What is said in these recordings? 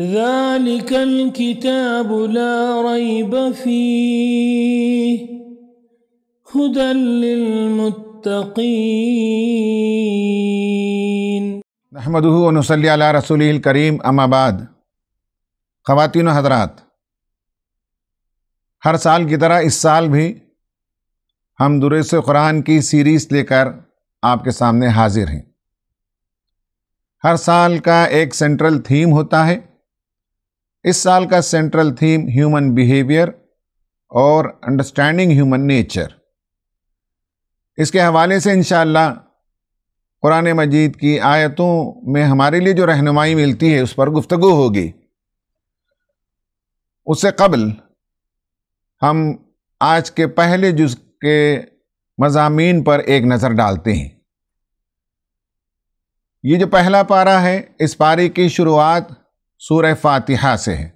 ذلك الكتاب لا ريب فيه هدى للمتقين نحمده ونصلي على رسوله الكريم اما بعد خواتین و حضرات ہر سال کی طرح اس سال بھی ہم درس قرآن کی سیریز لے کر آپ کے سامنے حاضر ہیں ہر سال کا ایک سینٹرل تھیم ہوتا ہے इस साल का सेंट्रल थीम ह्यूमन बिहेवियर और अंडरस्टैंडिंग ह्यूमन नेचर इसके हवाले से इन कुरान मजीद की आयतों में हमारे लिए जो रहनुमाई मिलती है उस पर गुफ्तु होगी उससे कबल हम आज के पहले जुज के मजामी पर एक नज़र डालते हैं ये जो पहला पारा है इस पारे की शुरुआत सूर्य फातिहा से है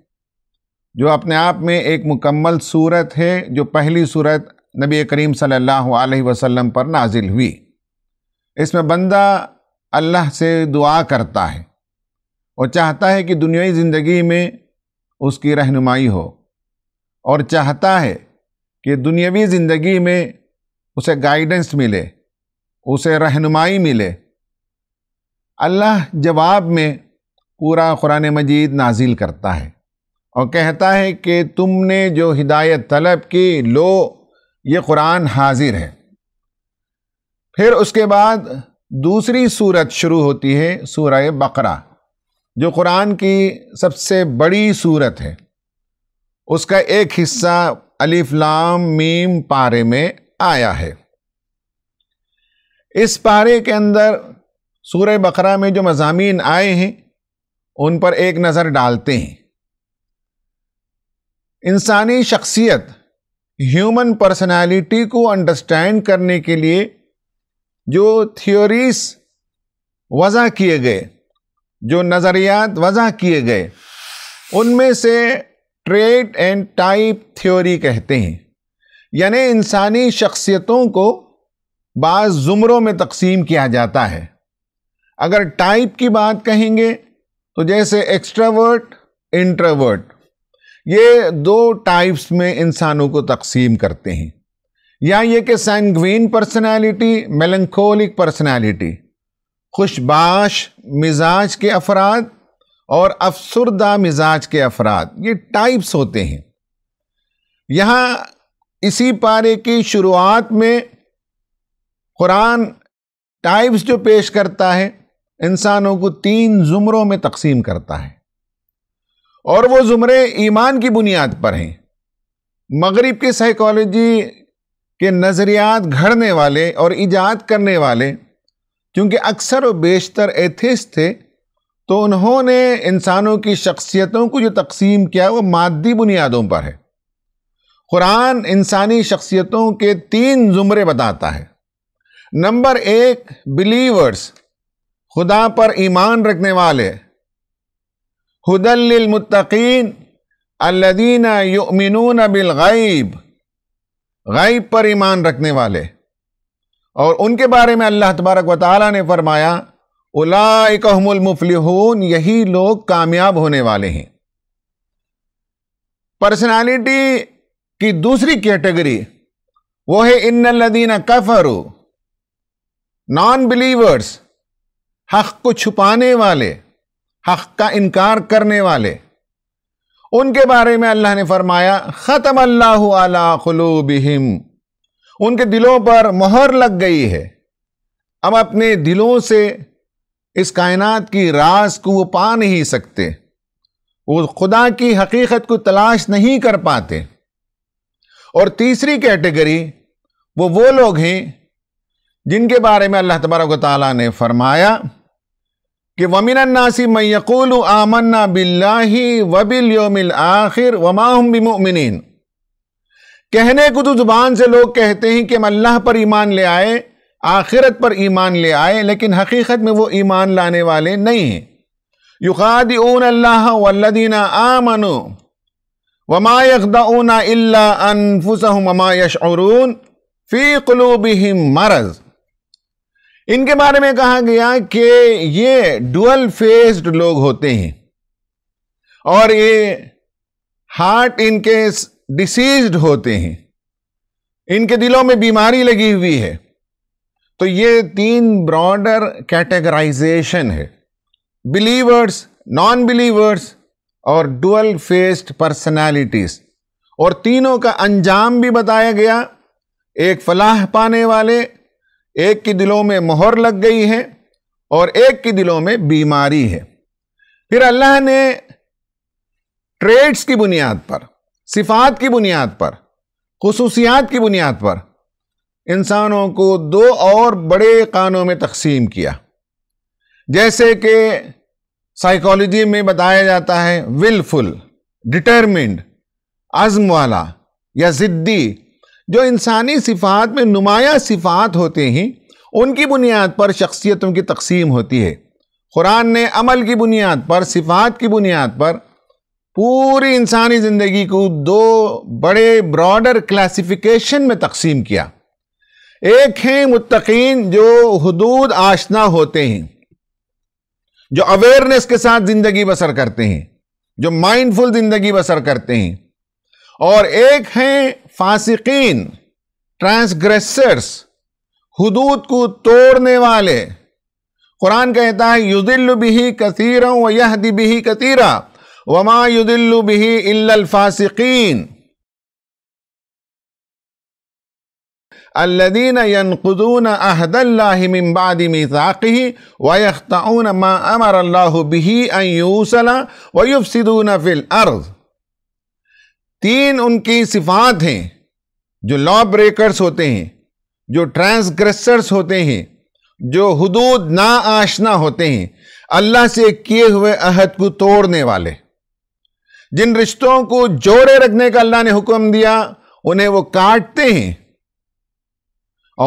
जो अपने आप में एक मुकम्मल सूरत है जो पहली सूरत नबी करीम सल्लल्लाहु अलैहि वसल्लम पर नाजिल हुई इसमें बंदा अल्लाह से दुआ करता है और चाहता है कि दुनियावी ज़िंदगी में उसकी रहनुमाई हो और चाहता है कि दुनियावी ज़िंदगी में उसे गाइडेंस मिले उसे रहनुमाई मिले अल्लाह जवाब में पूरा क़ुरान मजीद नाजिल करता है और कहता है कि तुमने जो हिदायत तलब की लो ये कुरान हाजिर है फिर उसके बाद दूसरी सूरत शुरू होती है सूरह बकरा जो कुरान की सबसे बड़ी सूरत है उसका एक हिस्सा लाम मीम पारे में आया है इस पारे के अंदर सूर बकरा में जो मजामी आए हैं उन पर एक नज़र डालते हैं इंसानी शख्सियत ह्यूमन पर्सनालिटी को अंडरस्टैंड करने के लिए जो थियोरीज वज़ा किए गए जो नज़रियात वज़ा किए गए उनमें से ट्रेट एंड टाइप थ्योरी कहते हैं यानी इंसानी शख्सियतों को बाज़ ज़ुमरों में तकसीम किया जाता है अगर टाइप की बात कहेंगे तो जैसे एक्स्ट्रावर्ट इंट्रावर्ट ये दो टाइप्स में इंसानों को तकसीम करते हैं या ये कि सैनग्वीन पर्सनालिटी मेलंकोलिक पर्सनालिटी खुशबाश मिजाज के अफराद और अफसरदा मिजाज के अफराद ये टाइप्स होते हैं यहाँ इसी पारे की शुरुआत में कुरान टाइप्स जो पेश करता है इंसानों को तीन ज़ुमरों में तकसीम करता है और वो ज़ुमरे ईमान की बुनियाद पर हैं मगरिब की साइकोलॉजी के नज़रियात घड़ने वाले और ईजाद करने वाले क्योंकि अक्सर व बेशतर एथिस थे तो उन्होंने इंसानों की शख्सियतों को जो तकसीम किया वो मादी बुनियादों पर है कुरान इंसानी शख्सियतों के तीन ज़ुमरे बताता है नंबर एक बिलीवर्स खुदा पर ईमान रखने वाले हुदलमतकीन अल्लदीन युमिनून बिलगैब गैब पर ईमान रखने वाले और उनके बारे में अल्लाह तबारक व ताली ने फरमाया उलामफलहून यही लोग कामयाब होने वाले हैं पर्सनालिटी की दूसरी कैटेगरी वो है इन लदीना कफरू नॉन बिलीवर्स हक को छुपाने वाले हक का इनकार करने वाले उनके बारे में अल्लाह ने फरमाया ख़त्म अल्लाह आला खलूबिहिम उनके दिलों पर मोहर लग गई है अब अपने दिलों से इस कायनात की राज को वो पा नहीं सकते वो खुदा की हकीकत को तलाश नहीं कर पाते और तीसरी कैटेगरी वो वो लोग हैं जिनके बारे में अल्लाह तबारक ताली ने फरमाया कि वमिनन्नासी मैकूल आमन्ना बिल्लाही योमिल आखिर वमाहम बिमुमिन कहने को तो ज़ुबान से लोग कहते हैं कि हम अल्लाह पर ईमान ले आए आखिरत पर ईमान ले आए लेकिन हकीकत में वो ईमान लाने वाले नहीं हैं युखाद अल्लाह वल्लदीना आमन वमा इल्ला अनफुसहुम वमा यशऊरून फ़ी कुलूबिहिम मरज़ इनके बारे में कहा गया कि ये डुअल फेस्ड लोग होते हैं और ये हार्ट इनके डिसीज्ड होते हैं इनके दिलों में बीमारी लगी हुई है तो ये तीन ब्रॉडर कैटेगराइजेशन है बिलीवर्स नॉन बिलीवर्स और डुअल फेस्ड पर्सनालिटीज और तीनों का अंजाम भी बताया गया एक फलाह पाने वाले एक की दिलों में मोहर लग गई है और एक की दिलों में बीमारी है फिर अल्लाह ने ट्रेड्स की बुनियाद पर सिफात की बुनियाद पर खसूसियात की बुनियाद पर इंसानों को दो और बड़े कानों में तकसीम किया जैसे कि साइकोलॉजी में बताया जाता है विलफुल डिटर्मिंड अज़म वाला या ज़िद्दी जो इंसानी सिफात में नुमाया सिफात होते हैं उनकी बुनियाद पर शख्सियतों की तकसीम होती है कुरान ने अमल की बुनियाद पर सिफात की बुनियाद पर पूरी इंसानी ज़िंदगी को दो बड़े ब्रॉडर क्लासिफिकेशन में तकसीम किया एक हैं मुतकीन जो हदूद आशना होते हैं जो अवेयरनेस के साथ ज़िंदगी बसर करते हैं जो माइंडफुल ज़िंदगी बसर करते हैं और एक हैं فاسقین ٹرانسگریسرز حدود کو توڑنے والے قرآن کہتا ہے يدل به كثيرا ويهدي به كثيرا وما يدل به إلا الفاسقين الذين ينقضون أهد الله من بعد ميثاقه ويخطئون ما أمر الله به أن يوصل ويفسدون في الأرض तीन उनकी सिफात हैं जो लॉ ब्रेकर्स होते हैं जो ट्रांसग्रेसर्स होते हैं जो हदूद ना आशना होते हैं अल्लाह से किए हुए अहद को तोड़ने वाले जिन रिश्तों को जोड़े रखने का अल्लाह ने हुक्म दिया उन्हें वो काटते हैं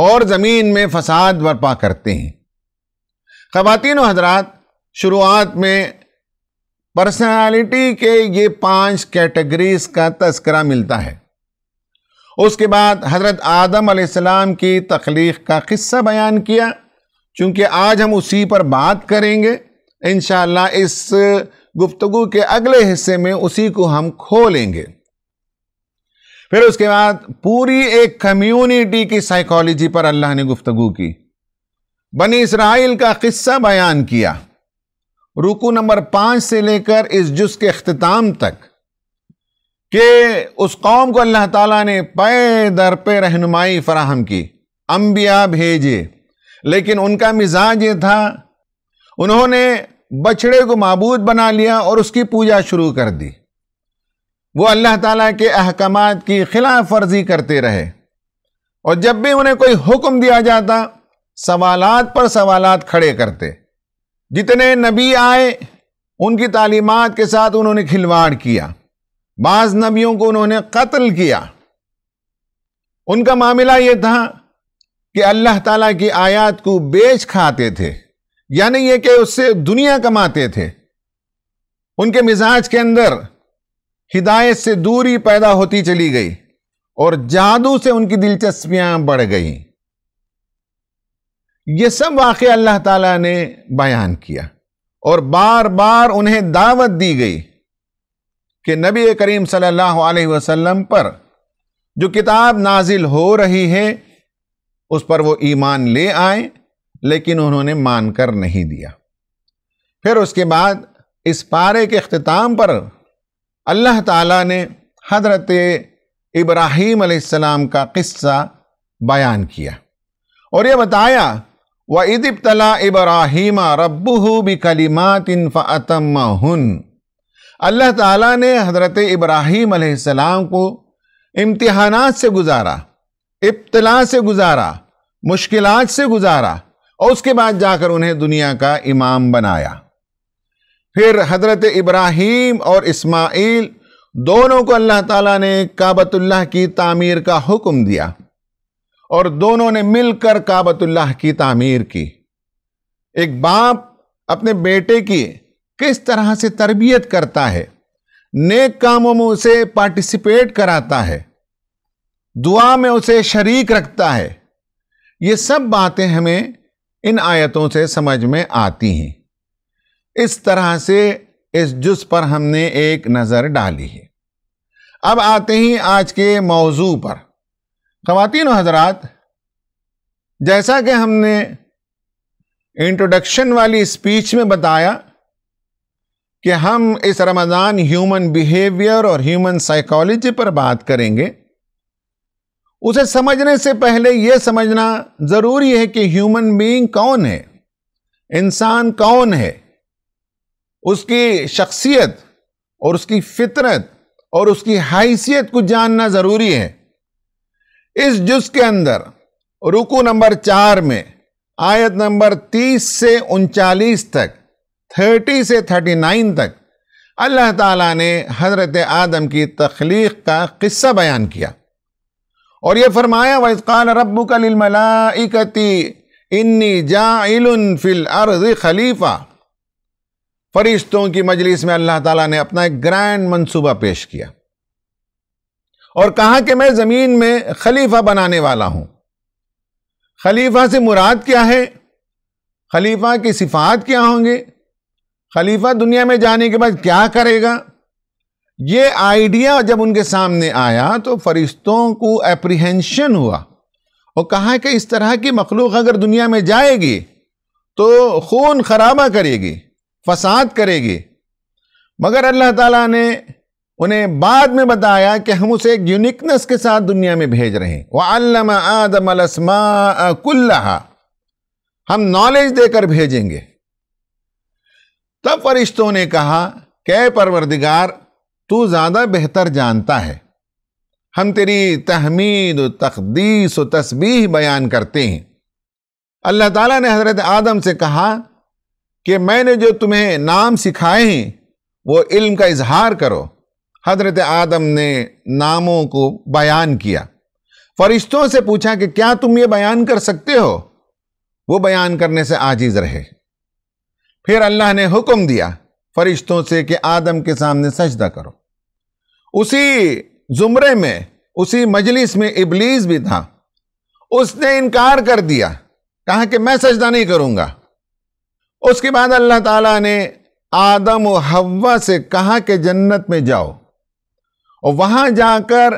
और ज़मीन में फसाद बर्पा करते हैं खातिन हजरात शुरुआत में पर्सनालिटी के ये पांच कैटेगरीज का तस्करा मिलता है उसके बाद हज़रत आदम आसमाम की तख्लीक का किस्सा बयान किया चूँकि आज हम उसी पर बात करेंगे इन इस गुफ्तगु के अगले हिस्से में उसी को हम खोलेंगे फिर उसके बाद पूरी एक कम्युनिटी की साइकोलॉजी पर अल्लाह ने गुफ्तगु की बनी इसराइल का किस्सा बयान किया रुकू नंबर पाँच से लेकर इस जुस के अख्ताम तक के उस कौम को अल्लाह ताला ने पे दर पे रहनुमाई फराहम की अम्बिया भेजे लेकिन उनका मिजाज ये था उन्होंने बछड़े को मबूद बना लिया और उसकी पूजा शुरू कर दी वो अल्लाह ताला के अहकाम की खिलाफ वर्जी करते रहे और जब भी उन्हें कोई हुक्म दिया जाता सवालात पर सवालात खड़े करते जितने नबी आए उनकी तालीमत के साथ उन्होंने खिलवाड़ किया बाज़ नबियों को उन्होंने कत्ल किया उनका मामला यह था कि अल्लाह ताला की आयत को बेच खाते थे यानी यह कि उससे दुनिया कमाते थे उनके मिजाज के अंदर हिदायत से दूरी पैदा होती चली गई और जादू से उनकी दिलचस्पियां बढ़ गईं ये सब वाक़ अल्लाह ताला ने बयान किया और बार बार उन्हें दावत दी गई कि नबी करीम सल्लल्लाहु अलैहि वसल्लम पर जो किताब नाजिल हो रही है उस पर वो ईमान ले आए लेकिन उन्होंने मान कर नहीं दिया फिर उसके बाद इस पारे के अख्ताम पर अल्लाह ताला ने हजरत इब्राहीम अलैहिस्सलाम का किस्सा बयान किया और यह बताया व इब्राहिम अल्लाह ताला ने हज़रत इब्राहीम अलैहिस्सलाम को इम्तिहानात से गुजारा इब्तला से गुजारा मुश्किल से गुजारा और उसके बाद जाकर उन्हें दुनिया का इमाम बनाया फिर हज़रत इब्राहीम और इस्माइल दोनों को अल्लाह ताला ने काबतुल्लाह की तामीर का हुक्म दिया और दोनों ने मिलकर काबतुल्लाह की तामीर की एक बाप अपने बेटे की किस तरह से तरबियत करता है नेक कामों में उसे पार्टिसिपेट कराता है दुआ में उसे शरीक रखता है ये सब बातें हमें इन आयतों से समझ में आती हैं इस तरह से इस जुस पर हमने एक नज़र डाली है अब आते ही आज के मौजू पर खातिन हजरात जैसा कि हमने इंट्रोडक्शन वाली स्पीच में बताया कि हम इस रमज़ान ह्यूमन बिहेवियर और ह्यूमन साइकोलॉजी पर बात करेंगे उसे समझने से पहले यह समझना ज़रूरी है कि ह्यूमन बीइंग कौन है इंसान कौन है उसकी शख्सियत और उसकी फितरत और उसकी हैसियत को जानना ज़रूरी है इस जुज के अंदर रुकू नंबर चार में आयत नंबर तीस से उनचालीस तक थर्टी से थर्टी नाइन तक अल्लाह ताला ने हज़रत आदम की तख्लीक का किस्सा बयान किया और यह फरमाया वज़ान रबू कलमलाकती इन्नी जाइल फिल अर्ज खलीफा फरिश्तों की मजलिस में अल्लाह ताला ने अपना एक ग्रैंड मंसूबा पेश किया और कहा कि मैं ज़मीन में खलीफा बनाने वाला हूँ खलीफा से मुराद क्या है खलीफा की सिफात क्या होंगे खलीफा दुनिया में जाने के बाद क्या करेगा ये आइडिया जब उनके सामने आया तो फरिश्तों को एप्रीहेंशन हुआ और कहा कि इस तरह की मखलूक अगर दुनिया में जाएगी तो खून खराबा करेगी फसाद करेगी मगर अल्लाह ताला ने उन्हें बाद में बताया कि हम उसे एक यूनिकनेस के साथ दुनिया में भेज रहे हैं वल्लमा आदम अलस्मा कुल्लहा हम नॉलेज देकर भेजेंगे तब फरिश्तों ने कहा कै परवरदिगार तू ज़्यादा बेहतर जानता है हम तेरी तहमीद तकदीस व तस्बीह बयान करते हैं अल्लाह ताला ने हज़रत आदम से कहा कि मैंने जो तुम्हें नाम सिखाए हैं वो इल्म का इजहार करो हजरत आदम ने नामों को बयान किया फरिश्तों से पूछा कि क्या तुम ये बयान कर सकते हो वो बयान करने से आजीज रहे फिर अल्लाह ने हुक्म दिया फरिश्तों से कि आदम के सामने सजदा करो उसी जुमरे में उसी मजलिस में इबलीस भी था उसने इनकार कर दिया कहा कि मैं सजदा नहीं करूंगा उसके बाद अल्लाह ताला ने आदम और से कहा कि जन्नत में जाओ और वहाँ जाकर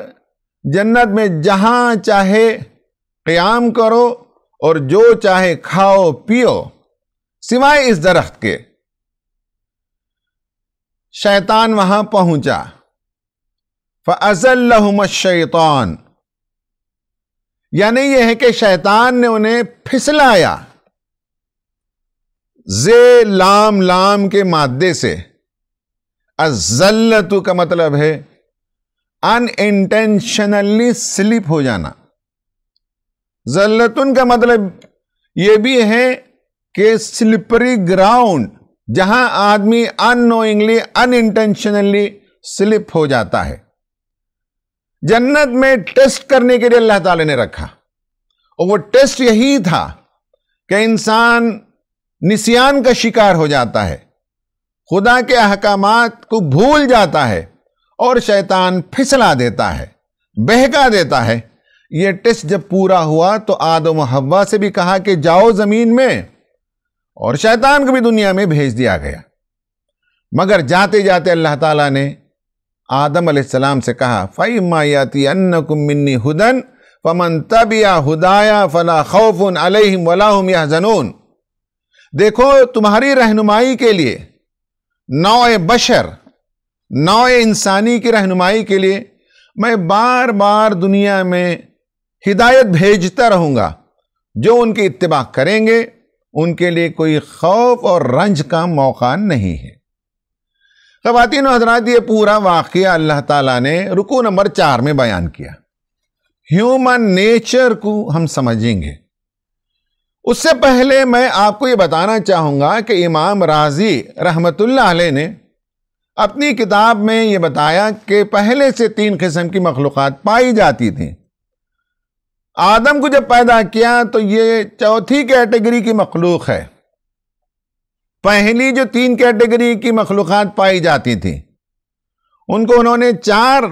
जन्नत में जहाँ चाहे क़याम करो और जो चाहे खाओ पियो सिवाय इस दरख्त के शैतान वहाँ पहुँचा शैतान यानी यह है कि शैतान ने उन्हें फिसलाया जे लाम लाम के मादे से अजल्लतु का मतलब है अनइंटेंशनली स्लिप हो जाना जल्लतुन का मतलब ये भी है कि स्लिपरी ग्राउंड जहां आदमी अनोइंगली अनइंटेंशनली स्लिप हो जाता है जन्नत में टेस्ट करने के लिए अल्लाह ताला ने रखा और वो टेस्ट यही था कि इंसान निसियान का शिकार हो जाता है खुदा के अहकाम को भूल जाता है और शैतान फिसला देता है बहका देता है यह टेस्ट जब पूरा हुआ तो आदम हवा से भी कहा कि जाओ जमीन में और शैतान को भी दुनिया में भेज दिया गया मगर जाते जाते अल्लाह ताला ने आदम सलाम से कहा फ़ई मायाती कुमिन्नी हुदन पमन तबिया हुदाया फ़ला खौफन अलहिम वलाहुम या जनून देखो तुम्हारी रहनुमाई के लिए नौ बशर नौ इंसानी की रहनुमाई के लिए मैं बार बार दुनिया में हिदायत भेजता रहूँगा जो उनकी इतबा करेंगे उनके लिए कोई खौफ और रंज का मौका नहीं है खवतिन हजरात ये पूरा वाक़ अल्लाह ताला ने रुकू नंबर चार में बयान किया ह्यूमन नेचर को हम समझेंगे उससे पहले मैं आपको ये बताना चाहूँगा कि इमाम राजी रहमतुल्लाह ने अपनी किताब में ये बताया कि पहले से तीन किस्म की मखलूक पाई जाती थी आदम को जब पैदा किया तो ये चौथी कैटेगरी की मखलूक है पहली जो तीन कैटेगरी की मखलूक पाई जाती थी उनको उन्होंने चार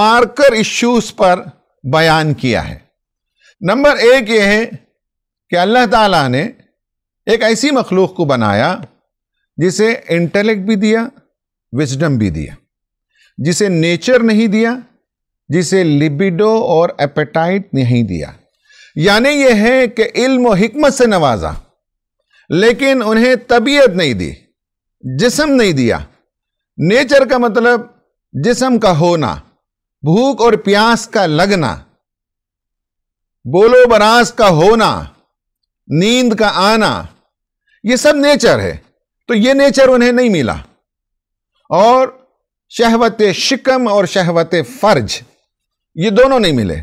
मार्कर इश्यूज पर बयान किया है नंबर एक ये है कि अल्लाह ताला ने एक ऐसी मखलूक को बनाया जिसे इंटेलेक्ट भी दिया विजडम भी दिया जिसे नेचर नहीं दिया जिसे लिबिडो और एपेटाइट नहीं दिया यानी यह है कि इल्म और हिकमत से नवाजा लेकिन उन्हें तबीयत नहीं दी जिसम नहीं दिया नेचर का मतलब जिसम का होना भूख और प्यास का लगना बोलो बरास का होना नींद का आना ये सब नेचर है तो ये नेचर उन्हें नहीं मिला और शहवत शिकम और शहवत फर्ज ये दोनों नहीं मिले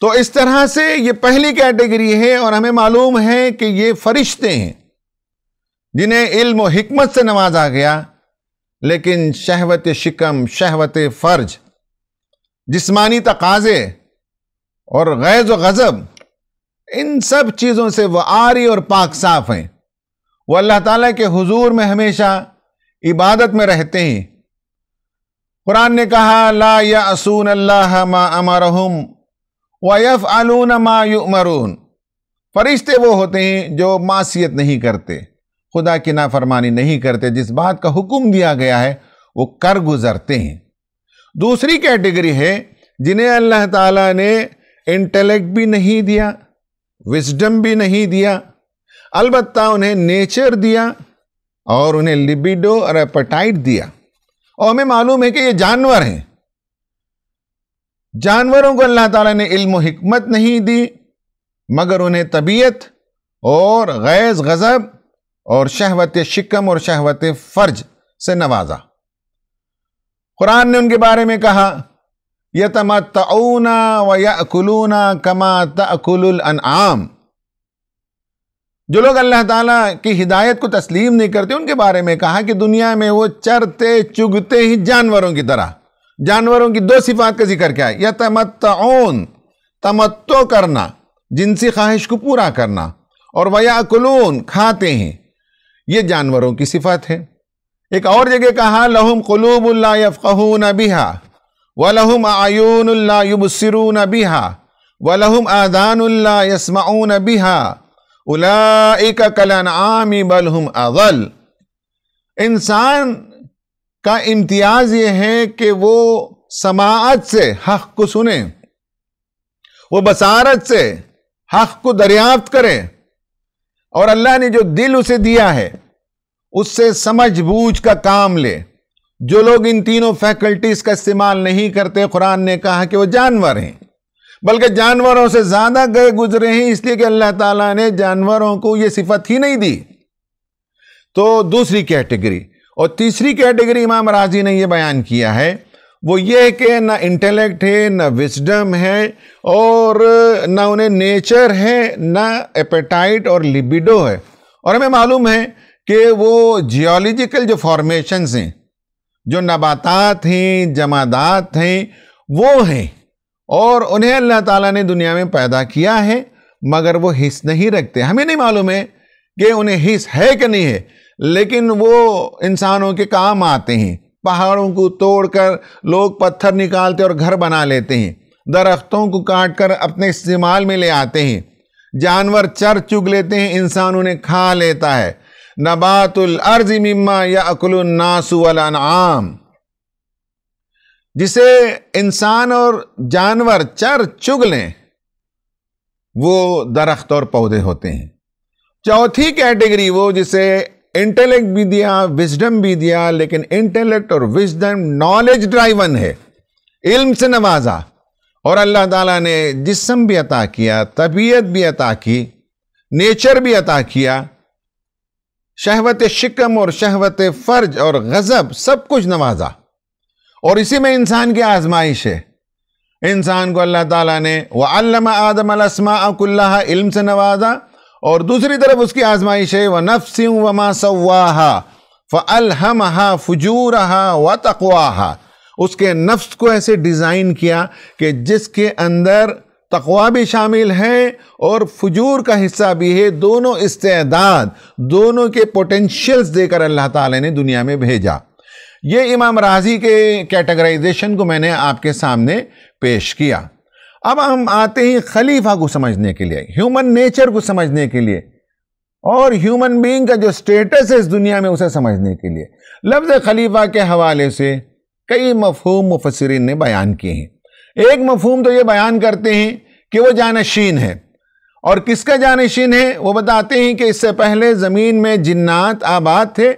तो इस तरह से ये पहली कैटेगरी है और हमें मालूम है कि ये फरिश्ते हैं जिन्हें इल्म और से नवाजा गया लेकिन शहवत शिकम शहवत फर्ज जिस्मानी तकाजे और गैज़ व गज़ब इन सब चीज़ों से वह आरी और पाक साफ हैं वो अल्लाह ताला के हुजूर में हमेशा इबादत में रहते हैं कुरान ने कहा ला या असून अल्लाह मा अमरहम वयफ़ आलून मा युमरून फरिश्ते वो होते हैं जो मासीत नहीं करते खुदा की नाफरमानी नहीं करते जिस बात का हुक्म दिया गया है वो कर गुजरते हैं दूसरी कैटेगरी है जिन्हें अल्लाह ताला ने इंटेलेक्ट भी नहीं दिया विजडम भी नहीं दिया अलबत्ता उन्हें नेचर दिया और उन्हें लिबिडो और एपेटाइट दिया और हमें मालूम है कि ये जानवर हैं जानवरों को अल्लाह ताला ने इल्म हमत नहीं दी मगर उन्हें तबीयत और गैज़ गज़ब और शहवत शिकम और शहवत फ़र्ज से नवाजा कुरान ने उनके बारे में कहा यतमतऊना व यकलूना कमा तकल अनआम जो लोग अल्लाह ताला की हिदायत को तस्लीम नहीं करते उनके बारे में कहा कि दुनिया में वो चरते चुगते ही जानवरों की तरह जानवरों की दो सिफात का जिक्र क्या है या तमत्तौन तमत्तो करना जिनसी ख्वाहिश को पूरा करना और वयाकुलून खाते हैं ये जानवरों की सिफत है एक और जगह कहा लहुम कलूबुल्ला यफ़ून बिहा व लहुम आयूनल्ला युबसरून बिहा व लहुम आदानल्ला यसमाउन बिहा उलाइका कलन आमी बलहुम अगल इंसान का इम्तियाज़ ये है कि वो समात से हक को सुने वो बसारत से हक को दरियाफ्त करे और अल्लाह ने जो दिल उसे दिया है उससे समझ बूझ का काम ले जो लोग इन तीनों फैकल्टीज़ का इस्तेमाल नहीं करते कुरान ने कहा कि वो जानवर हैं बल्कि जानवरों से ज़्यादा गए गुजरे हैं इसलिए कि अल्लाह ताला ने जानवरों को ये सिफत ही नहीं दी तो दूसरी कैटेगरी और तीसरी कैटेगरी इमाम राजी ने यह बयान किया है वो ये है कि ना इंटेलेक्ट है ना विजडम है और ना उन्हें नेचर है ना एपेटाइट और लिबिडो है और हमें मालूम है कि वो जियोलॉजिकल जो फॉर्मेशंस हैं जो नबातात हैं जमादात हैं वो हैं और उन्हें अल्लाह ताला ने दुनिया में पैदा किया है मगर वो हिस्स नहीं रखते हमें नहीं मालूम है कि उन्हें हिस्स है कि नहीं है लेकिन वो इंसानों के काम आते हैं पहाड़ों को तोड़कर लोग पत्थर निकालते और घर बना लेते हैं दरख्तों को काट कर अपने इस्तेमाल में ले आते हैं जानवर चर चुग लेते हैं इंसान उन्हें खा लेता है नबातुल अर्ज मिम्मा या आम जिसे इंसान और जानवर चर चुग लें वो दरख्त और पौधे होते हैं चौथी कैटेगरी वो जिसे इंटेलेक्ट भी दिया विजडम भी दिया लेकिन इंटेलेक्ट और विजडम नॉलेज ड्राइवन है इल्म से नवाजा और अल्लाह ताला ने जिसम भी अता किया तबीयत भी अता की नेचर भी अता किया शहवत शिकम और शहवत फर्ज और गज़ब सब कुछ नवाजा और इसी में इंसान की आजमाइश है इंसान को अल्लाह ताला ने वल्लम आदम अलसमा अकुल्ला इल्म से नवाजा और दूसरी तरफ उसकी आजमाइश है व नफ्स वमा हा फ़लहमहा हा व तकवा उसके नफ्स को ऐसे डिज़ाइन किया कि जिसके अंदर तकवा भी शामिल है और फजूर का हिस्सा भी है दोनों इस्तेदाद दोनों के पोटेंशियल्स देकर अल्लाह ताला ने दुनिया में भेजा ये इमाम राजी के कैटेगराइजेशन को मैंने आपके सामने पेश किया अब हम आते हैं खलीफा को समझने के लिए ह्यूमन नेचर को समझने के लिए और ह्यूमन बीइंग का जो स्टेटस है इस दुनिया में उसे समझने के लिए लफ्ज़ खलीफा के हवाले से कई मफहम मुफसरिन ने बयान किए हैं एक मफहूम तो ये बयान करते हैं कि वो जानशीन है और किसका जानशीन है वो बताते हैं कि इससे पहले ज़मीन में जिन्नात आबाद थे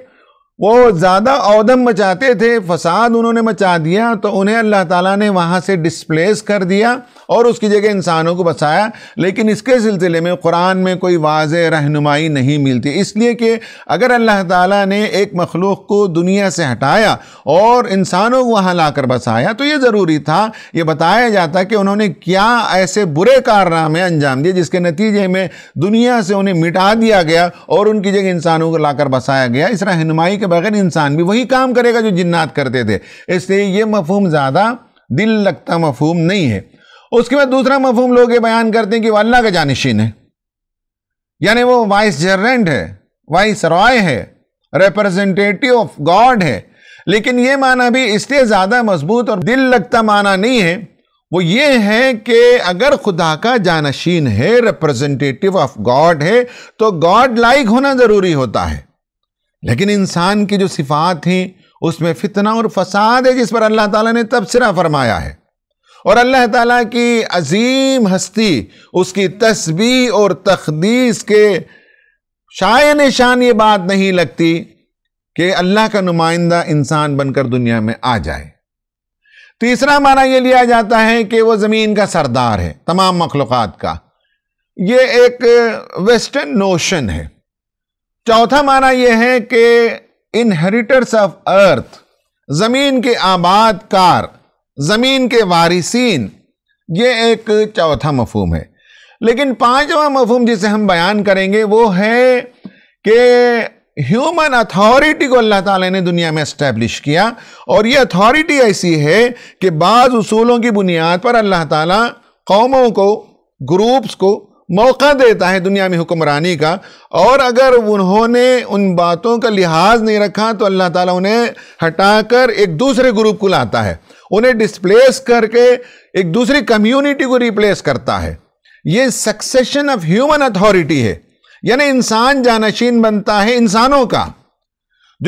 वो ज़्यादा औदम मचाते थे फसाद उन्होंने मचा दिया तो उन्हें अल्लाह ताला ने वहाँ से डिस्प्लेस कर दिया और उसकी जगह इंसानों को बसाया लेकिन इसके सिलसिले में कुरान में कोई वाज रहनुमाई नहीं मिलती इसलिए कि अगर अल्लाह ताला ने एक मखलूक को दुनिया से हटाया और इंसानों को वहाँ ला कर बसाया तो ये ज़रूरी था ये बताया जाता कि उन्होंने क्या ऐसे बुरे कारनामे अंजाम दिए जिसके नतीजे में दुनिया से उन्हें मिटा दिया गया और उनकी जगह इंसानों को लाकर बसाया गया इस रहनुमाई के बगैर इंसान भी वही काम करेगा जो जिन्नात करते थे इसलिए ये मफहम ज़्यादा दिल लगता मफहम नहीं है उसके बाद दूसरा मफहम लोग ये बयान करते हैं कि वह अल्लाह का जानशीन है यानी वो वाइस जर्रेंट है वाइस रॉय है रिप्रेजेंटेटिव ऑफ गॉड है लेकिन ये माना भी इसलिए ज़्यादा मजबूत और दिल लगता माना नहीं है वो ये है कि अगर खुदा का जानशीन है रिप्रेजेंटेटिव ऑफ गॉड है तो गॉड लाइक होना ज़रूरी होता है लेकिन इंसान की जो सिफात हैं उसमें फितना और फसाद है जिस पर अल्लाह ताला ने तबसरा फरमाया है और अल्लाह ताला की अजीम हस्ती उसकी तस्बी और तखदीस के शाय निशान ये बात नहीं लगती कि अल्लाह का नुमाइंदा इंसान बनकर दुनिया में आ जाए तीसरा माना यह लिया जाता है कि वह ज़मीन का सरदार है तमाम मखलूक़ का ये एक वेस्टर्न नोशन है चौथा माना यह है कि इनहेरिटर्स ऑफ अर्थ ज़मीन के आबादकार ज़मीन के वारिसीन ये एक चौथा मफहम है लेकिन पांचवा मफहम जिसे हम बयान करेंगे वो है कि ह्यूमन अथॉरिटी को अल्लाह ताला ने दुनिया में इस्टेब्लिश किया और ये अथॉरिटी ऐसी है कि बाज़ उसूलों की बुनियाद पर अल्लाह ताला कौमों को ग्रुप्स को मौका देता है दुनिया में हुक्मरानी का और अगर उन्होंने उन बातों का लिहाज नहीं रखा तो अल्लाह ताला उन्हें हटाकर एक दूसरे ग्रुप को लाता है उन्हें डिस्प्लेस करके एक दूसरी कम्युनिटी को रिप्लेस करता है ये सक्सेशन ऑफ ह्यूमन अथॉरिटी है यानी इंसान जानशीन बनता है इंसानों का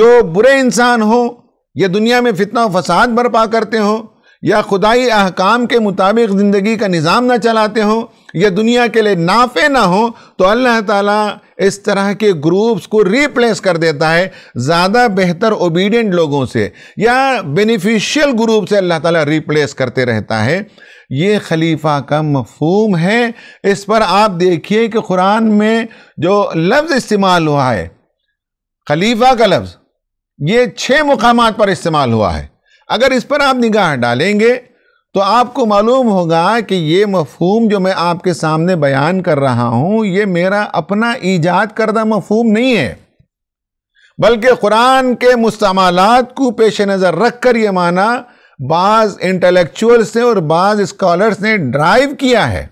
जो बुरे इंसान हो या दुनिया में फितना फसाद बर्पा करते हो या खुदाई अहकाम के मुताबिक ज़िंदगी का निज़ाम ना चलाते हो या दुनिया के लिए नाफे ना हो तो अल्लाह ताला इस तरह के ग्रुप्स को रिप्लेस कर देता है ज़्यादा बेहतर ओबीडियंट लोगों से या बेनिफिशियल ग्रुप से अल्लाह ताला रिप्लेस करते रहता है ये खलीफा का मफहम है इस पर आप देखिए कि कुरान में जो लफ्ज़ इस्तेमाल हुआ है खलीफा का लफ्ज़ ये छः मुकाम पर इस्तेमाल हुआ है अगर इस पर आप निगाह डालेंगे तो आपको मालूम होगा कि ये मफहूम जो मैं आपके सामने बयान कर रहा हूँ ये मेरा अपना ईजाद करदा मफहम नहीं है बल्कि कुरान के मुस्तमालत को पेश नज़र रख कर ये माना बाज़ इंटेलेक्चुअल्स ने और बाज़ स्कॉलर्स ने ड्राइव किया है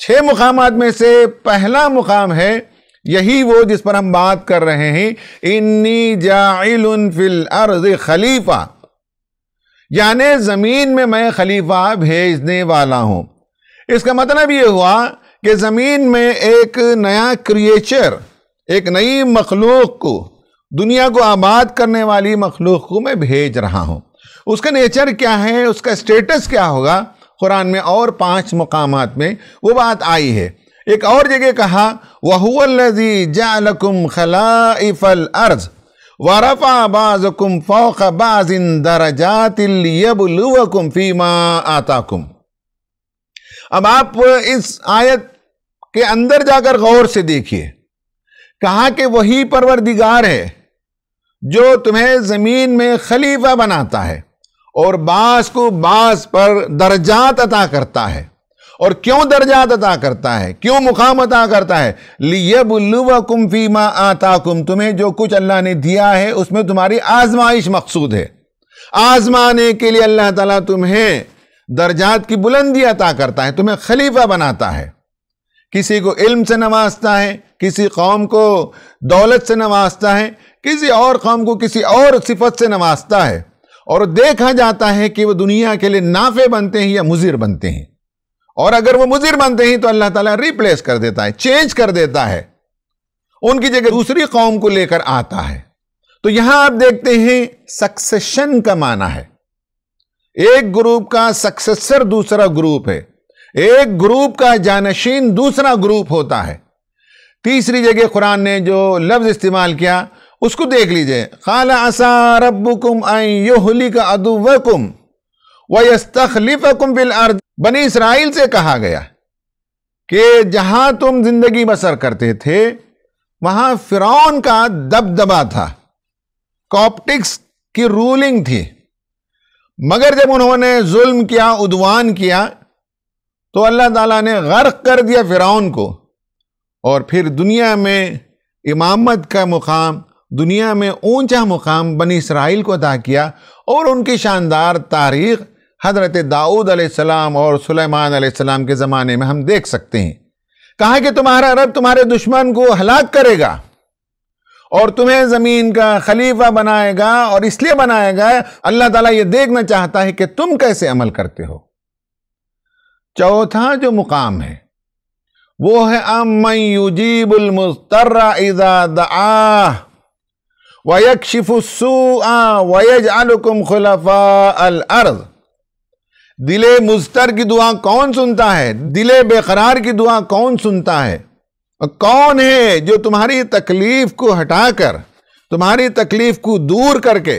छः मुकाम में से पहला मुकाम है यही वो जिस पर हम बात कर रहे हैं इन्नी जाइल अर्ज खलीफा यानि ज़मीन में मैं खलीफा भेजने वाला हूँ इसका मतलब ये हुआ कि ज़मीन में एक नया क्रिएचर एक नई मखलूक को दुनिया को आबाद करने वाली मखलूक को मैं भेज रहा हूँ उसका नेचर क्या है उसका स्टेटस क्या होगा कुरान में और पांच मकाम में वो बात आई है एक और जगह कहा वहूल जालकुम खलाइफल अर्ज़ वरफ़ा बाज़ुकुम फ़ौक़ बाज़िन दरजातिलबलुवकुम फ़ीमा आताकुम अब आप इस आयत के अंदर जाकर गौर से देखिए कहा कि वही परवरदिगार है जो तुम्हें ज़मीन में खलीफा बनाता है और बास को बास पर दर्जात अता करता है और क्यों दर्जात अता करता है क्यों मुकाम अता करता है लियबुल्लुवा कुम मा आता कुम तुम्हें जो कुछ अल्लाह ने दिया है उसमें तुम्हारी आजमाइश मकसूद है आजमाने के लिए अल्लाह ताला तुम्हें दर्जात की बुलंदी अता करता है तुम्हें खलीफा बनाता है किसी को इल्म से नवाजता है किसी कौम को दौलत से नवाजता है किसी और कौम को किसी और सिफत से नवाजता है और देखा जाता है कि वह दुनिया के लिए नाफे बनते हैं या मुजिर बनते हैं और अगर वो मुजिर बनते हैं तो अल्लाह ताला रिप्लेस कर देता है चेंज कर देता है उनकी जगह दूसरी कौम को लेकर आता है तो यहां आप देखते हैं सक्सेशन का माना है एक ग्रुप का सक्सेसर दूसरा ग्रुप है एक ग्रुप का जानशीन दूसरा ग्रुप होता है तीसरी जगह कुरान ने जो लफ्ज़ इस्तेमाल किया उसको देख लीजिए खाला असा रबुकुम आई योहली का अदुवकुम वस्तखलिफ़ुम बिल अर्द बनी इसराइल से कहा गया कि जहां तुम जिंदगी बसर करते थे वहां फिरौन का दबदबा था कॉप्टिक्स की रूलिंग थी मगर जब उन्होंने जुल्म किया उद्वान किया तो अल्लाह ताला ने गर्क कर दिया फिरौन को और फिर दुनिया में इमामत का मुकाम दुनिया में ऊंचा मुकाम बनी इसराइल को अदा किया और उनकी शानदार तारीख़ हज़रत दाऊद अलैहिस्सलाम और सुलेमान अलैहिस्सलाम के ज़माने में हम देख सकते हैं कहा कि तुम्हारा रब तुम्हारे दुश्मन को हलाक करेगा और तुम्हें ज़मीन का खलीफा बनाएगा और इसलिए बनाएगा अल्लाह ताला ये देखना चाहता है कि तुम कैसे अमल करते हो चौथा जो मुकाम है वो है अमयूजीबुलमस्तरा वयकशिफुसू वयज अलकुम खुलफा अल अर्ज़ दिले मुस्तर की दुआ कौन सुनता है दिले बेकरार की दुआ कौन सुनता है और कौन है जो तुम्हारी तकलीफ को हटाकर तुम्हारी तकलीफ को दूर करके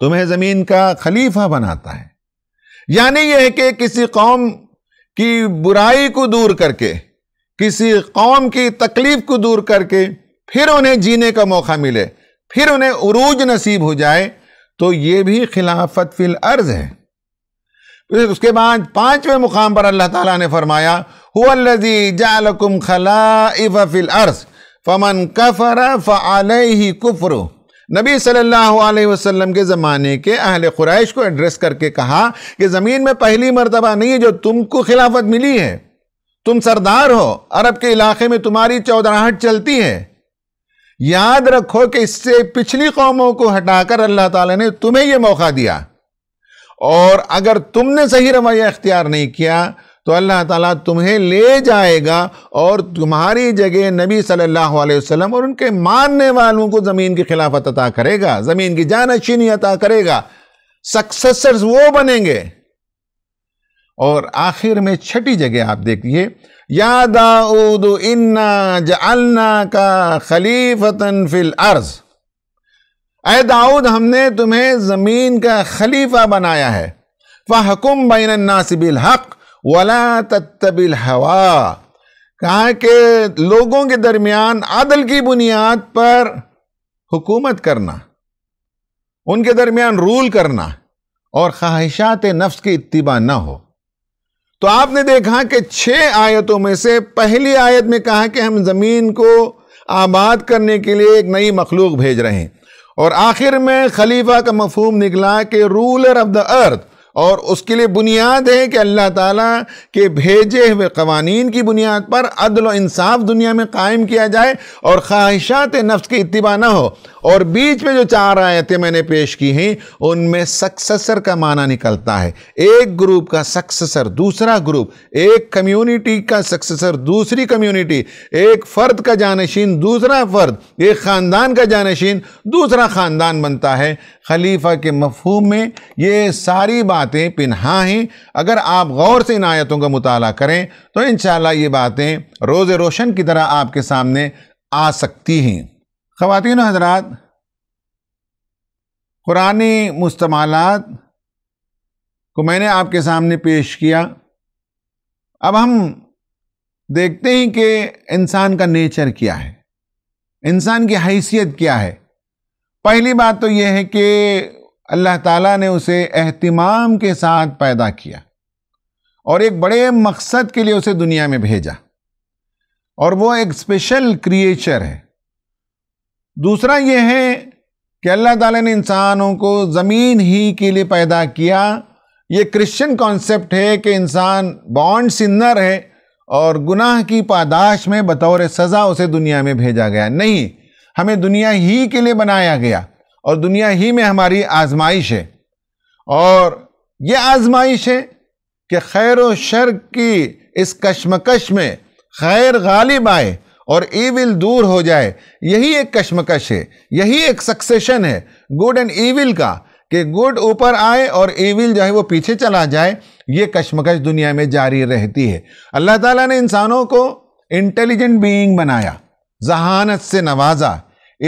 तुम्हें ज़मीन का खलीफा बनाता है यानी यह कि किसी कौम की बुराई को दूर करके किसी कौम की तकलीफ को दूर करके फिर उन्हें जीने का मौका मिले फिर उन्हें उरूज नसीब हो जाए तो ये भी खिलाफत फिल अर्ज है उसके बाद पांचवें मुकाम पर अल्लाह ताला ने फरमाया फमन कफर फ़ल ही कुफर नबी सल्लल्लाहु अलैहि वसल्लम के ज़माने के अहल खुराइश को एड्रेस करके कहा कि ज़मीन में पहली मरतबा नहीं है जो तुमको खिलाफत मिली है तुम सरदार हो अरब के इलाके में तुम्हारी चौधराहट चलती है याद रखो कि इससे पिछली कौमों को हटाकर अल्लाह ताला ने तुम्हें यह मौका दिया और अगर तुमने सही रवैया इख्तियार नहीं किया तो अल्लाह ताला तुम्हें ले जाएगा और तुम्हारी जगह नबी सल्लल्लाहु अलैहि वसल्लम और उनके मानने वालों को ज़मीन की खिलाफत अता करेगा ज़मीन की जानशीनी अता करेगा सक्सेसर्स वो बनेंगे और आखिर में छठी जगह आप देखिए याद इन्ना जलना का खलीफतन फिल अर्ज़ अय दाऊद हमने तुम्हें ज़मीन का खलीफा बनाया है फ़हकुम बैन नासिबिल हक़ वला तत्तबिल हवा कहा कि लोगों के दरमियान आदल की बुनियाद पर हुकूमत करना उनके दरमियान रूल करना और ख्वाहिशात नफ्स की इतबा ना हो तो आपने देखा कि छः आयतों में से पहली आयत में कहा कि हम ज़मीन को आबाद करने के लिए एक नई मखलूक भेज रहे हैं और आखिर में खलीफा का मफहम निकला कि रूलर ऑफ द अर्थ और उसके लिए बुनियाद है कि अल्लाह ताला के भेजे हुए कवानीन की बुनियाद पर अदल इंसाफ दुनिया में कायम किया जाए और ख्वाहिशात नफ्स की इतबा ना हो और बीच में जो चार आयतें मैंने पेश की हैं उनमें सक्सेसर का माना निकलता है एक ग्रुप का सक्सेसर दूसरा ग्रुप एक कम्युनिटी का सक्सेसर दूसरी कम्युनिटी एक फ़र्द का जानशीन दूसरा फ़र्द एक ख़ानदान का जानशीन दूसरा ख़ानदान बनता है खलीफा के मफहूम में ये सारी बात बातें पिन्हा हैं अगर आप गौर से इन आयतों का मुताल करें तो इन ये बातें रोज़ रोशन की तरह आपके सामने आ सकती हैं खातिन हजरात कुरानी मुस्तमालत को मैंने आपके सामने पेश किया अब हम देखते हैं कि इंसान का नेचर क्या है इंसान की हैसियत क्या है पहली बात तो यह है कि अल्लाह ताला ने उसे अहतमाम के साथ पैदा किया और एक बड़े मकसद के लिए उसे दुनिया में भेजा और वो एक स्पेशल क्रिएचर है दूसरा ये है कि अल्लाह ताला ने इंसानों को ज़मीन ही के लिए पैदा किया ये क्रिश्चियन कॉन्सेप्ट है कि इंसान बॉन्ड सिन्नर है और गुनाह की पादाश में बतौर सज़ा उसे दुनिया में भेजा गया नहीं हमें दुनिया ही के लिए बनाया गया और दुनिया ही में हमारी आजमाइश है और ये आजमाइश है कि खैर व शर की इस कश्मकश में खैर गालिब आए और ईविल दूर हो जाए यही एक कश्मकश है यही एक सक्सेशन है गुड एंड ईविल का कि गुड ऊपर आए और ईविल जो है वो पीछे चला जाए ये कश्मकश दुनिया में जारी रहती है अल्लाह ताला ने इंसानों को इंटेलिजेंट बीइंग बनाया जहानत से नवाजा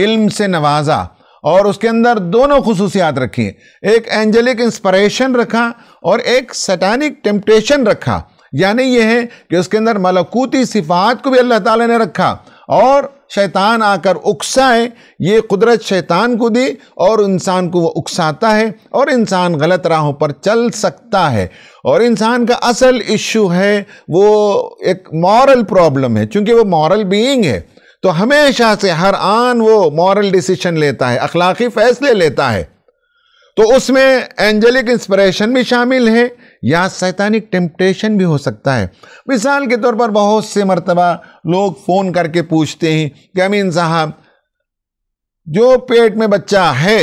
इल्म से नवाजा और उसके अंदर दोनों खसूसियात रखी एक एंजलिक इंस्परेशन रखा और एक सैटानिक टेम्पटेशन रखा यानी यह है कि उसके अंदर मलकूती सिफात को भी अल्लाह ताला ने रखा और शैतान आकर उकसाए ये कुदरत शैतान को दी और इंसान को वो उकसाता है और इंसान गलत राहों पर चल सकता है और इंसान का असल इशू है वो एक मॉरल प्रॉब्लम है क्योंकि वो मॉरल बीइंग है तो हमेशा से हर आन वो मॉरल डिसीशन लेता है अखलाकी फैसले लेता है तो उसमें एंजेलिक इंस्पिरेशन भी शामिल है या सैतानिक टेम्पटेशन भी हो सकता है मिसाल के तौर पर बहुत से मरतबा लोग फ़ोन करके पूछते हैं कि अमीन साहब जो पेट में बच्चा है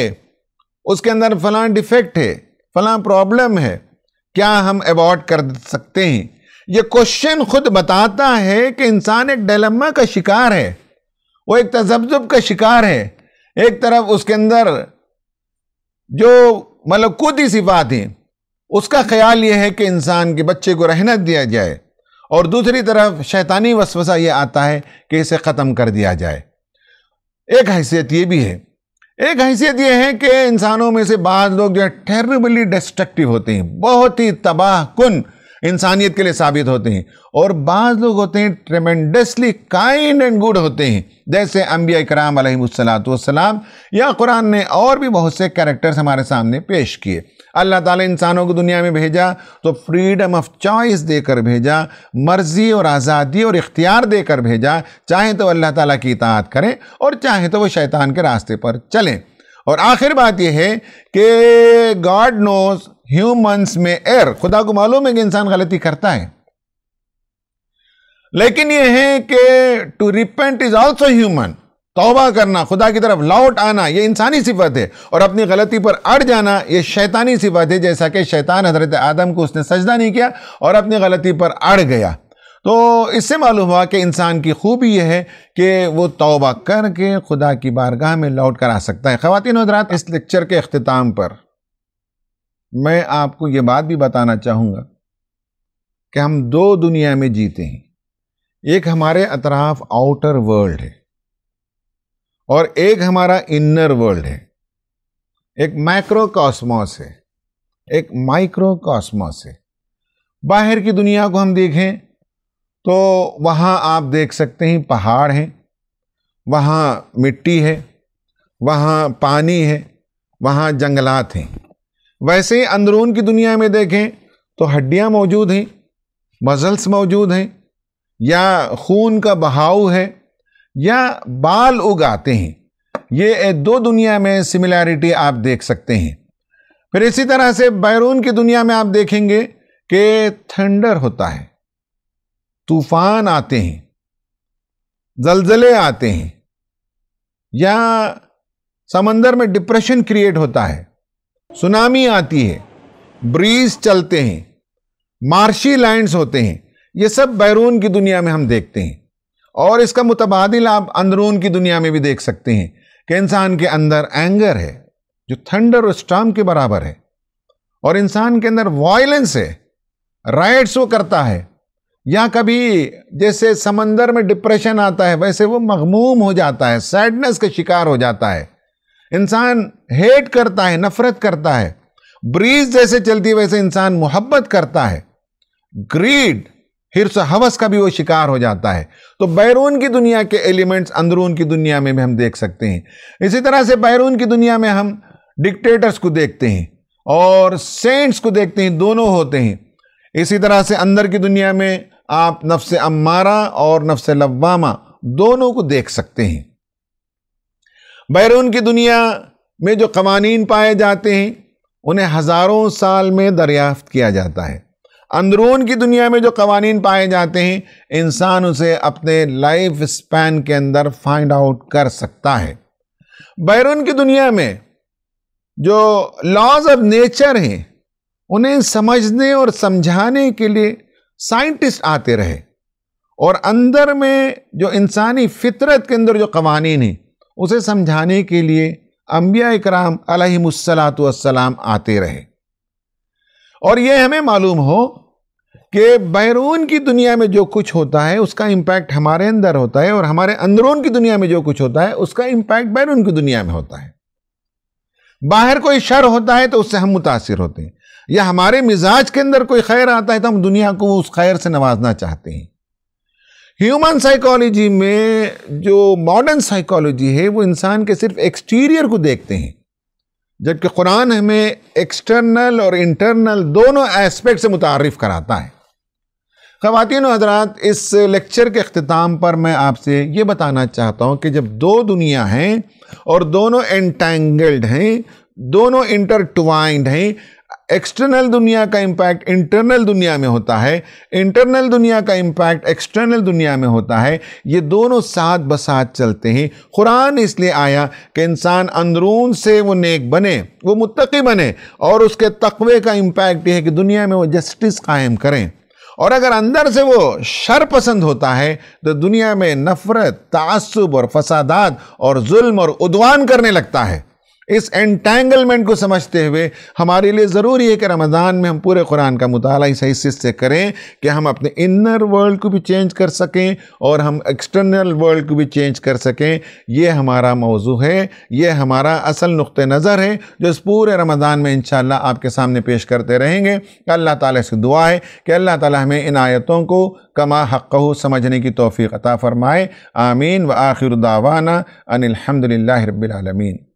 उसके अंदर फलां डिफेक्ट है फलां प्रॉब्लम है क्या हम अवॉर्ड कर सकते हैं ये क्वेश्चन खुद बताता है कि इंसान एक डेलमा का शिकार है वो एक तजब्जुब का शिकार है एक तरफ उसके अंदर जो मतलब खुद ही सिफात है उसका ख्याल ये है कि इंसान के बच्चे को रहनत दिया जाए और दूसरी तरफ शैतानी वसवसा ये आता है कि इसे ख़त्म कर दिया जाए एक हैसियत ये भी है एक हैसियत यह है कि इंसानों में से बाद लोग जो है टेरबली डिस्ट्रक्टिव होते हैं बहुत ही तबाह कन इंसानियत के लिए साबित होते हैं और बाज़ लोग होते हैं ट्रेमेंडसली काइंड एंड गुड होते हैं जैसे अम्बिया कराम सलाम या कुरान ने और भी बहुत से कैरेक्टर्स हमारे सामने पेश किए अल्लाह ताला इंसानों को दुनिया में भेजा तो फ्रीडम ऑफ चॉइस देकर भेजा मर्ज़ी और आज़ादी और इख्तियार देकर भेजा चाहे तो अल्लाह ताला की इतात करें और चाहे तो वो शैतान के रास्ते पर चलें और आखिर बात यह है कि God knows humans may err खुदा को मालूम है कि इंसान गलती करता है लेकिन यह है कि to repent is also human तोबा करना खुदा की तरफ लौट आना यह इंसानी सिफत है और अपनी गलती पर अड़ जाना यह शैतानी सिफत है जैसा कि शैतान हजरत आदम को उसने सजदा नहीं किया और अपनी गलती पर अड़ गया तो इससे मालूम हुआ कि इंसान की खूबी यह है कि वो तोबा करके खुदा की बारगाह में लौट कर आ सकता है खातिन हजरात इस लेक्चर के अख्ताम पर मैं आपको ये बात भी बताना चाहूँगा कि हम दो दुनिया में जीते हैं एक हमारे अतराफ आउटर वर्ल्ड है और एक हमारा इनर वर्ल्ड है एक माइक्रो कॉस्मॉस है एक माइक्रो कॉस्मॉस है बाहर की दुनिया को हम देखें तो वहाँ आप देख सकते हैं पहाड़ हैं वहाँ मिट्टी है वहाँ पानी है वहाँ जंगलात हैं वैसे ही अंदरून की दुनिया में देखें तो हड्डियाँ मौजूद हैं मजल्स मौजूद हैं या खून का बहाव है या बाल उगाते हैं ये दो दुनिया में सिमिलैरिटी आप देख सकते हैं फिर इसी तरह से बैरून की दुनिया में आप देखेंगे कि थंडर होता है तूफान आते हैं जलजले आते हैं या समंदर में डिप्रेशन क्रिएट होता है सुनामी आती है ब्रीज चलते हैं मार्शी लैंड्स होते हैं ये सब बैरून की दुनिया में हम देखते हैं और इसका मुतबादल आप अंदरून की दुनिया में भी देख सकते हैं कि इंसान के अंदर एंगर है जो थंडर और स्टाम के बराबर है और इंसान के अंदर वायलेंस है राइट्स वो करता है या कभी जैसे समंदर में डिप्रेशन आता है वैसे वो मगमूम हो जाता है सैडनेस का शिकार हो जाता है इंसान हेट करता है नफरत करता है ब्रीज जैसे चलती है वैसे इंसान मोहब्बत करता है ग्रीड हिरस हवस का भी वो शिकार हो जाता है तो बैरून की दुनिया के एलिमेंट्स अंदरून की दुनिया में भी हम देख सकते हैं इसी तरह से बैरून की दुनिया में हम डिक्टेटर्स को देखते हैं और सेंट्स को देखते हैं दोनों होते हैं इसी तरह से अंदर की दुनिया में आप नफ्स अम्मारा और नफ्स लवामा दोनों को देख सकते हैं बैरून की दुनिया में जो कवानीन पाए जाते हैं उन्हें हज़ारों साल में दरियाफ्त किया जाता है अंदरून की दुनिया में जो कवानीन पाए जाते हैं इंसान उसे अपने लाइफ स्पैन के अंदर फाइंड आउट कर सकता है बैरून की दुनिया में जो लॉज ऑफ नेचर हैं उन्हें समझने और समझाने के लिए साइंटिस्ट आते रहे और अंदर में जो इंसानी फितरत के अंदर जो कवानीन हैं उसे समझाने के लिए अम्बिया इकराम अलहिमुसलातम आते रहे और यह हमें मालूम हो कि बैरून की दुनिया में जो कुछ होता है उसका इम्पैक्ट हमारे अंदर होता है और हमारे अंदरून की दुनिया में जो कुछ होता है उसका इम्पैक्ट बैरून की दुनिया में होता है बाहर कोई शर होता है तो उससे हम मुतासर होते हैं या हमारे मिजाज के अंदर कोई खैर आता है तो हम दुनिया को उस खैर से नवाजना चाहते हैं ह्यूमन साइकोलॉजी में जो मॉडर्न साइकोलॉजी है वो इंसान के सिर्फ एक्सटीरियर को देखते हैं जबकि कुरान हमें एक्सटर्नल और इंटरनल दोनों एस्पेक्ट से मुतारफ़ कराता है खातिन हजरात इस लेक्चर के अख्ताम पर मैं आपसे ये बताना चाहता हूँ कि जब दो दुनिया हैं और दोनों एंटेंगल्ड हैं दोनों इंटरटवाइंड हैं एक्सटर्नल दुनिया का इम्पैक्ट इंटरनल दुनिया में होता है इंटरनल दुनिया का इम्पैक्ट एक्सटर्नल दुनिया में होता है ये दोनों साथ बसात चलते हैं कुरान इसलिए आया कि इंसान अंदरून से वो नेक बने वो मुतकी बने और उसके तकवे का इम्पैक्ट ये है कि दुनिया में वो जस्टिस कायम करें और अगर अंदर से वो शर पसंद होता है तो दुनिया में नफ़रत तसब और फसादात और जुल्म और उदवान करने लगता है इस एंटेंगलमेंट को समझते हुए हमारे लिए ज़रूरी है कि रमज़ान में हम पूरे कुरान का मुताला इस हिस्से से करें कि हम अपने इनर वर्ल्ड को भी चेंज कर सकें और हम एक्सटर्नल वर्ल्ड को भी चेंज कर सकें ये हमारा मौजू है यह हमारा असल नुक़ नज़र है जो इस पूरे रमज़ान में इन आपके सामने पेश करते रहेंगे अल्लाह ताली से दुआ है कि अल्लाह ताली हमें इन आयतों को कमा हक़ समझने की तोफ़ी अता फ़रमाए आमीन व आखिर दावाना अनिलहमदिल्ला रबालमीन